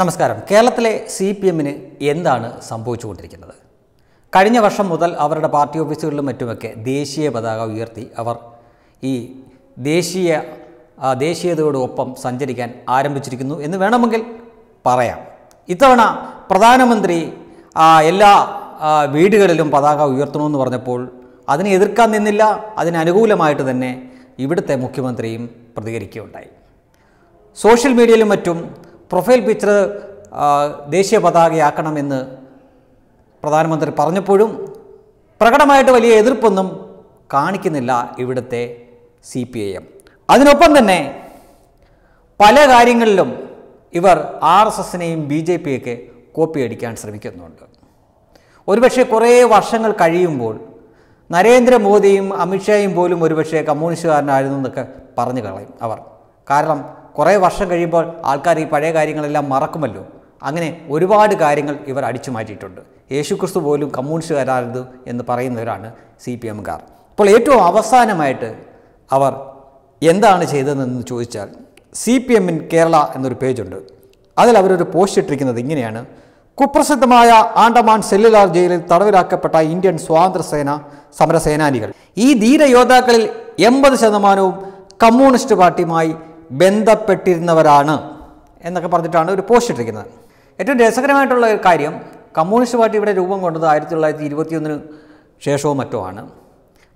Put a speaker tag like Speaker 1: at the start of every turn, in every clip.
Speaker 1: നമസ്കാരം കേരളത്തിലെ C P എമ്മിന് എന്താണ് സംഭവിച്ചുകൊണ്ടിരിക്കുന്നത് കഴിഞ്ഞ വർഷം മുതൽ അവരുടെ പാർട്ടി ഓഫീസുകളിലും മറ്റുമൊക്കെ ദേശീയ പതാക ഉയർത്തി അവർ ഈ ദേശീയ ദേശീയതയോടൊപ്പം സഞ്ചരിക്കാൻ ആരംഭിച്ചിരിക്കുന്നു എന്ന് വേണമെങ്കിൽ പറയാം ഇത്തവണ പ്രധാനമന്ത്രി എല്ലാ വീടുകളിലും പതാക ഉയർത്തണമെന്ന് പറഞ്ഞപ്പോൾ അതിനെ എതിർക്കാൻ നിന്നില്ല അതിനനുകൂലമായിട്ട് തന്നെ ഇവിടുത്തെ മുഖ്യമന്ത്രിയും പ്രതികരിക്കുകയുണ്ടായി സോഷ്യൽ മീഡിയയിലും മറ്റും പ്രൊഫൈൽ പിക്ചർ ദേശീയ പതാകയാക്കണമെന്ന് പ്രധാനമന്ത്രി പറഞ്ഞപ്പോഴും പ്രകടമായിട്ട് വലിയ എതിർപ്പൊന്നും കാണിക്കുന്നില്ല ഇവിടുത്തെ സി പി ഐ എം അതിനൊപ്പം തന്നെ പല കാര്യങ്ങളിലും ഇവർ ആർ എസ് എസിനെയും ബി ജെ പിയൊക്കെ കോപ്പി അടിക്കാൻ ശ്രമിക്കുന്നുണ്ട് ഒരുപക്ഷെ കുറേ വർഷങ്ങൾ കഴിയുമ്പോൾ നരേന്ദ്രമോദിയും അമിത്ഷായും പോലും ഒരുപക്ഷെ കമ്മ്യൂണിസ്റ്റുകാരനായിരുന്നു എന്നൊക്കെ പറഞ്ഞു കളയും അവർ കാരണം കുറേ വർഷം കഴിയുമ്പോൾ ആൾക്കാർ ഈ പഴയ കാര്യങ്ങളെല്ലാം മറക്കുമല്ലോ അങ്ങനെ ഒരുപാട് കാര്യങ്ങൾ ഇവർ അടിച്ചു മാറ്റിയിട്ടുണ്ട് യേശുക്രിസ്തു പോലും കമ്മ്യൂണിസ്റ്റ് കമ്മ്യൂണിസ്റ്റുകാരായിരുന്നു എന്ന് പറയുന്നവരാണ് സി പി എംകാർ ഇപ്പോൾ ഏറ്റവും അവസാനമായിട്ട് അവർ എന്താണ് ചെയ്തതെന്ന് ചോദിച്ചാൽ സി പി എമ്മിൻ കേരള എന്നൊരു പേജുണ്ട് അതിൽ അവരൊരു പോസ്റ്റ് ഇട്ടിരിക്കുന്നത് ഇങ്ങനെയാണ് കുപ്രസിദ്ധമായ ആണ്ടമാൻ സെല്ലുലാർ ജയിലിൽ തടവിലാക്കപ്പെട്ട ഇന്ത്യൻ സ്വാതന്ത്ര്യസേന സമരസേനാനികൾ ഈ ധീര യോദ്ധാക്കളിൽ എൺപത് ശതമാനവും കമ്മ്യൂണിസ്റ്റ് പാർട്ടിയുമായി ബന്ധപ്പെട്ടിരുന്നവരാണ് എന്നൊക്കെ പറഞ്ഞിട്ടാണ് ഒരു പോസ്റ്റ് ഇട്ടിരിക്കുന്നത് ഏറ്റവും രസകരമായിട്ടുള്ള ഒരു കാര്യം കമ്മ്യൂണിസ്റ്റ് പാർട്ടി ഇവിടെ രൂപം കൊണ്ടത് ആയിരത്തി തൊള്ളായിരത്തി ഇരുപത്തിയൊന്നിന് ശേഷവും മറ്റോ ആണ്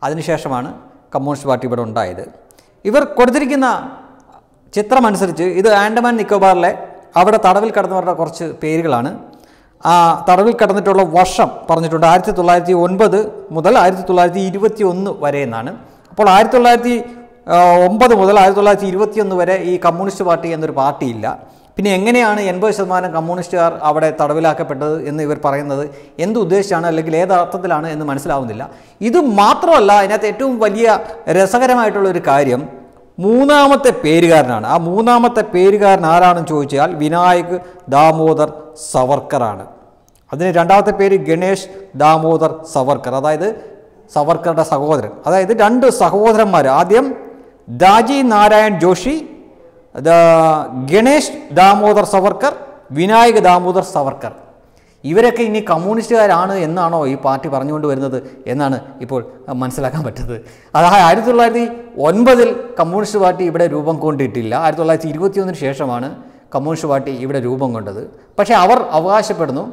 Speaker 1: അതിനുശേഷമാണ് കമ്മ്യൂണിസ്റ്റ് പാർട്ടി ഇവിടെ ഉണ്ടായത് ഇവർ കൊടുത്തിരിക്കുന്ന ചിത്രമനുസരിച്ച് ഇത് ആൻഡമാൻ നിക്കോബാറിലെ അവിടെ തടവിൽ കിടന്നവരുടെ കുറച്ച് പേരുകളാണ് ആ തടവിൽ കിടന്നിട്ടുള്ള വർഷം പറഞ്ഞിട്ടുണ്ട് ആയിരത്തി തൊള്ളായിരത്തി ഒൻപത് മുതൽ ആയിരത്തി തൊള്ളായിരത്തി ഇരുപത്തി ഒന്ന് വരെ എന്നാണ് അപ്പോൾ ആയിരത്തി തൊള്ളായിരത്തി ഒമ്പത് മുതൽ ആയിരത്തി തൊള്ളായിരത്തി ഇരുപത്തിയൊന്ന് വരെ ഈ കമ്മ്യൂണിസ്റ്റ് പാർട്ടി എന്നൊരു പാർട്ടിയില്ല പിന്നെ എങ്ങനെയാണ് എൺപത് ശതമാനം കമ്മ്യൂണിസ്റ്റുകാർ അവിടെ തടവിലാക്കപ്പെട്ടത് എന്ന് ഇവർ പറയുന്നത് എന്തുദ്ദേശിച്ചാണ് അല്ലെങ്കിൽ ഏത് അർത്ഥത്തിലാണ് എന്ന് മനസ്സിലാവുന്നില്ല ഇത് മാത്രമല്ല അതിനകത്ത് ഏറ്റവും വലിയ രസകരമായിട്ടുള്ള ഒരു കാര്യം മൂന്നാമത്തെ പേരുകാരനാണ് ആ മൂന്നാമത്തെ പേരുകാരൻ ആരാണെന്ന് ചോദിച്ചാൽ വിനായക് ദാമോദർ സവർക്കറാണ് അതിന് രണ്ടാമത്തെ പേര് ഗണേഷ് ദാമോദർ സവർക്കർ അതായത് സവർക്കറുടെ സഹോദരൻ അതായത് രണ്ട് സഹോദരന്മാർ ആദ്യം ദാജി നാരായൺ ജോഷി ദ Ganesh ദാമോദർ സവർക്കർ Vinayak ദാമോദർ സവർക്കർ ഇവരൊക്കെ ഇനി കമ്മ്യൂണിസ്റ്റുകാരാണ് എന്നാണോ ഈ പാർട്ടി പറഞ്ഞുകൊണ്ട് വരുന്നത് എന്നാണ് ഇപ്പോൾ മനസ്സിലാക്കാൻ പറ്റുന്നത് അത് ആയിരത്തി തൊള്ളായിരത്തി ഒൻപതിൽ കമ്മ്യൂണിസ്റ്റ് പാർട്ടി ഇവിടെ രൂപം കൊണ്ടിട്ടില്ല ആയിരത്തി തൊള്ളായിരത്തി ഇരുപത്തിയൊന്നിന് ശേഷമാണ് കമ്മ്യൂണിസ്റ്റ് പാർട്ടി ഇവിടെ രൂപം കൊണ്ടത് പക്ഷേ അവർ അവകാശപ്പെടുന്നു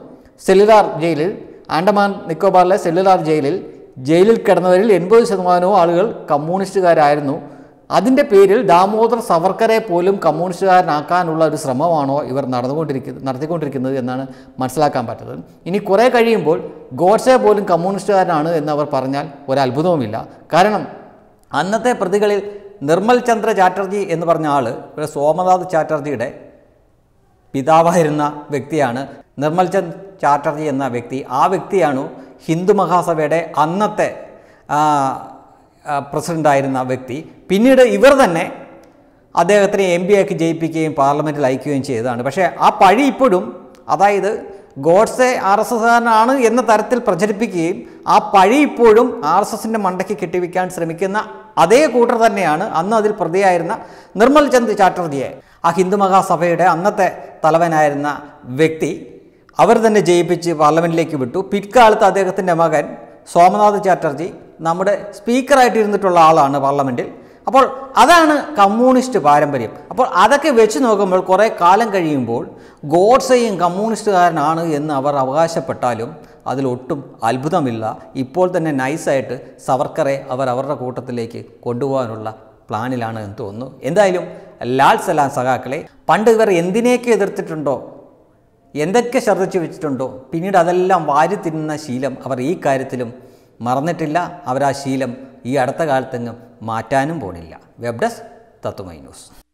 Speaker 1: സെല്ലുലാർ ജയിലിൽ ആൻഡമാൻ നിക്കോബാറിലെ സെല്ലുലാർ ജയിലിൽ ജയിലിൽ കിടന്നവരിൽ എൺപത് ശതമാനവും ആളുകൾ കമ്മ്യൂണിസ്റ്റുകാരായിരുന്നു അതിൻ്റെ പേരിൽ ദാമോദർ സവർക്കറെ പോലും കമ്മ്യൂണിസ്റ്റുകാരനാക്കാനുള്ള ഒരു ശ്രമമാണോ ഇവർ നടന്നുകൊണ്ടിരിക്കുന്നത് നടത്തിക്കൊണ്ടിരിക്കുന്നത് എന്നാണ് മനസ്സിലാക്കാൻ പറ്റുന്നത് ഇനി കുറേ കഴിയുമ്പോൾ ഗോഡ്സെ പോലും കമ്മ്യൂണിസ്റ്റുകാരനാണ് എന്നവർ പറഞ്ഞാൽ ഒരത്ഭുതവുമില്ല കാരണം അന്നത്തെ പ്രതികളിൽ നിർമ്മൽ ചന്ദ്ര ചാറ്റർജി എന്ന് പറഞ്ഞ ആൾ സോമനാഥ് ചാറ്റർജിയുടെ പിതാവായിരുന്ന വ്യക്തിയാണ് നിർമ്മൽ ചന്ദ് ചാറ്റർജി എന്ന വ്യക്തി ആ വ്യക്തിയാണ് ഹിന്ദു മഹാസഭയുടെ അന്നത്തെ പ്രസിഡൻ്റായിരുന്ന വ്യക്തി പിന്നീട് ഇവർ തന്നെ അദ്ദേഹത്തിനെ എം പി ആക്കി ജയിപ്പിക്കുകയും പാർലമെൻറ്റിൽ അയക്കുകയും ചെയ്തതാണ് പക്ഷേ ആ പഴി ഇപ്പോഴും അതായത് ഗോഡ്സെ ആർ എസ് എസ്സുകാരനാണ് എന്ന തരത്തിൽ പ്രചരിപ്പിക്കുകയും ആ പഴി ഇപ്പോഴും ആർ എസ് എസിൻ്റെ മണ്ടയ്ക്ക് കെട്ടിവെക്കാൻ ശ്രമിക്കുന്ന അതേ കൂട്ടർ തന്നെയാണ് അന്ന് അതിൽ പ്രതിയായിരുന്ന നിർമ്മൽ ചന്ദ് ചാറ്റർജിയെ ആ ഹിന്ദു മഹാസഭയുടെ അന്നത്തെ തലവനായിരുന്ന വ്യക്തി അവർ തന്നെ ജയിപ്പിച്ച് പാർലമെൻറ്റിലേക്ക് വിട്ടു പിൽക്കാലത്ത് അദ്ദേഹത്തിൻ്റെ മകൻ സോമനാഥ് ചാറ്റർജി നമ്മുടെ സ്പീക്കറായിട്ട് ഇരുന്നിട്ടുള്ള ആളാണ് പാർലമെൻറ്റിൽ അപ്പോൾ അതാണ് കമ്മ്യൂണിസ്റ്റ് പാരമ്പര്യം അപ്പോൾ അതൊക്കെ വെച്ച് നോക്കുമ്പോൾ കുറേ കാലം കഴിയുമ്പോൾ ഗോഡ്സെയും കമ്മ്യൂണിസ്റ്റുകാരനാണ് എന്ന് അവർ അവകാശപ്പെട്ടാലും അതിലൊട്ടും അത്ഭുതമില്ല ഇപ്പോൾ തന്നെ നൈസായിട്ട് സവർക്കറെ അവർ അവരുടെ കൂട്ടത്തിലേക്ക് കൊണ്ടുപോകാനുള്ള പ്ലാനിലാണ് എന്ന് തോന്നുന്നു എന്തായാലും ലാൽ സലാം സഖാക്കളെ പണ്ട് ഇവർ എന്തിനേക്കെ എതിർത്തിട്ടുണ്ടോ എന്തൊക്കെ ശ്രദ്ധിച്ചു വെച്ചിട്ടുണ്ടോ പിന്നീട് അതെല്ലാം വാരി തിന്നുന്ന ശീലം അവർ ഈ കാര്യത്തിലും മറന്നിട്ടില്ല അവരാ ശീലം ഈ അടുത്ത കാലത്തെങ്ങും മാറ്റാനും പോണില്ല വെബ് ഡെസ്ക് തത്വമൈ ന്യൂസ്